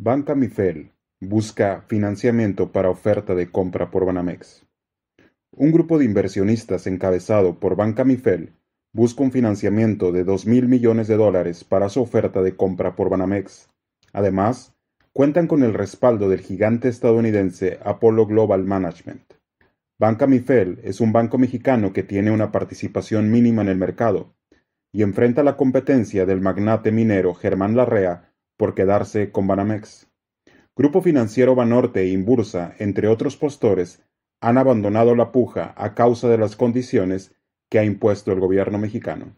Banca Mifel busca financiamiento para oferta de compra por Banamex. Un grupo de inversionistas encabezado por Banca Mifel busca un financiamiento de 2.000 mil millones de dólares para su oferta de compra por Banamex. Además, cuentan con el respaldo del gigante estadounidense Apollo Global Management. Banca Mifel es un banco mexicano que tiene una participación mínima en el mercado y enfrenta la competencia del magnate minero Germán Larrea por quedarse con Banamex. Grupo Financiero Banorte e Imbursa, entre otros postores, han abandonado la puja a causa de las condiciones que ha impuesto el gobierno mexicano.